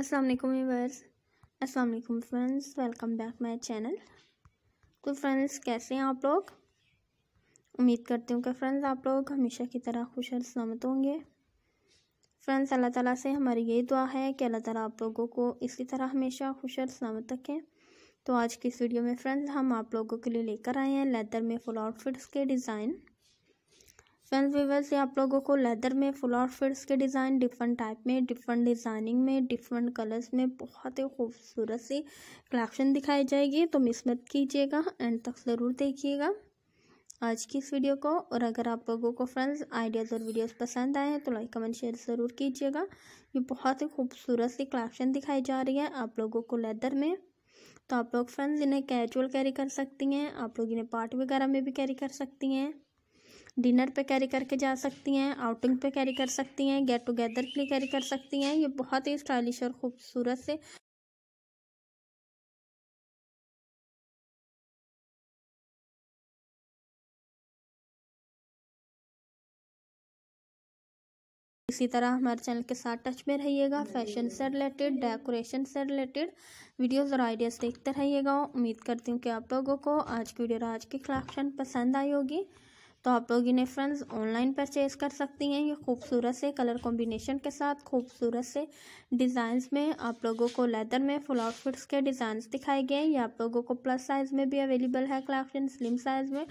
अस्सलाम वालेकुम व्यूअर्स अस्सलाम वालेकुम friends welcome back my channel तो फ्रेंड्स कैसे हैं आप लोग उम्मीद करती हूँ कि फ्रेंड्स आप लोग हमेशा की तरह खुश और सलामत होंगे फ्रेंड्स अल्लाह ताला से हमारी यही दुआ है कि अल्लाह ताला आप लोगों को इसी तरह हमेशा खुश और सलामत रखें तो आज की इस वीडियो में फ्रेंड्स हम आप लोगों के लिए लेकर आए हैं लेदर में फुल आउटफिट्स के डिज़ाइन फ्रेंड्स वीवर्स ये आप लोगों को लेदर में फुल और फिट्स के डिज़ाइन डिफरेंट टाइप में डिफरेंट डिज़ाइनिंग में डिफरेंट कलर्स में बहुत ही खूबसूरत सी कलेक्शन दिखाई जाएगी तो मिस मत कीजिएगा एंड तक ज़रूर देखिएगा आज की इस वीडियो को और अगर आप लोगों को फ्रेंड्स आइडियाज़ और वीडियोस पसंद आए हैं तो लाइक कमेंट शेयर ज़रूर कीजिएगा ये बहुत ही खूबसूरत सी कलेक्शन दिखाई जा रही है आप लोगों को लेदर में तो आप लोग फ्रेंड्स इन्हें कैजुअल कैरी कर सकती हैं आप लोग इन्हें पार्ट वगैरह में भी कैरी कर सकती हैं डिनर पे कैरी करके जा सकती हैं आउटिंग पे कैरी कर सकती हैं गेट टुगेदर के लिए कैरी कर सकती हैं ये बहुत ही स्टाइलिश और खूबसूरत से इसी तरह हमारे चैनल के साथ टच में रहिएगा फैशन से रिलेटेड डेकोरेशन से रिलेटेड वीडियोस और आइडियाज़ देखते रहिएगा उम्मीद करती हूँ कि आप लोगों को आज की वीडियो और आज की कलेक्शन पसंद आई होगी तो आप लोग इन्हें फ्रेंड्स ऑनलाइन परचेज कर सकती हैं ये खूबसूरत से कलर कॉम्बिनेशन के साथ खूबसूरत से डिज़ाइंस में आप लोगों को लेदर में फुल आउटफिट्स के डिज़ाइंस दिखाए गए हैं ये आप लोगों को प्लस साइज़ में भी अवेलेबल है कलेक्शन स्लिम साइज़ में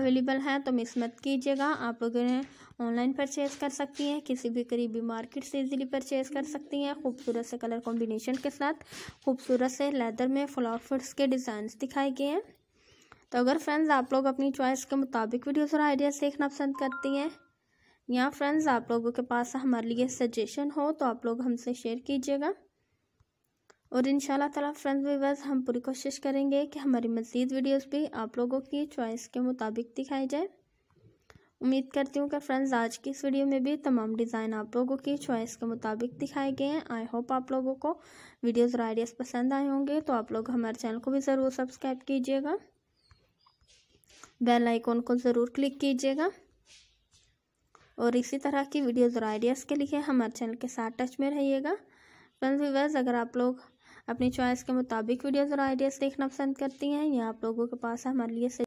अवेलेबल है तो मिस मत कीजिएगा आप लोग इन्हें ऑनलाइन परचेज़ कर सकती हैं किसी भी करीबी मार्केट से इजीली परचेज़ कर सकती हैं खूबसूरत से कलर कॉम्बिनेशन के साथ खूबसूरत से लेदर में फुल आउटफिट्स के डिज़ाइंस दिखाए गए हैं तो अगर फ्रेंड्स आप लोग अपनी चॉइस के मुताबिक वीडियोस और आइडियाज़ देखना पसंद करती हैं या फ्रेंड्स आप लोगों के पास हमारे लिए सजेशन हो तो आप लोग हमसे शेयर कीजिएगा और इन ताला फ्रेंड्स वीवर्स हम पूरी कोशिश करेंगे कि हमारी मज़ीद वीडियोज़ भी आप लोगों की चॉइस के मुताबिक दिखाई जाए उम्मीद करती हूँ कि फ्रेंड्स आज की इस वीडियो में भी तमाम डिज़ाइन आप लोगों की चॉइस के मुताबिक दिखाए गए हैं आई होप आप लोगों को वीडियोज़ और आइडियाज़ पसंद आए होंगे तो आप लोग हमारे चैनल को भी ज़रूर सब्सक्राइब कीजिएगा बेल आइकॉन को ज़रूर क्लिक कीजिएगा और इसी तरह की वीडियोज़ और आइडियाज़ के लिए हमारे चैनल के साथ टच में रहिएगा फ्रेंड्स व्यूवर्स अगर आप लोग अपनी चॉइस के मुताबिक वीडियोज़ और आइडियाज़ देखना पसंद करती हैं या आप लोगों के पास हमारे लिए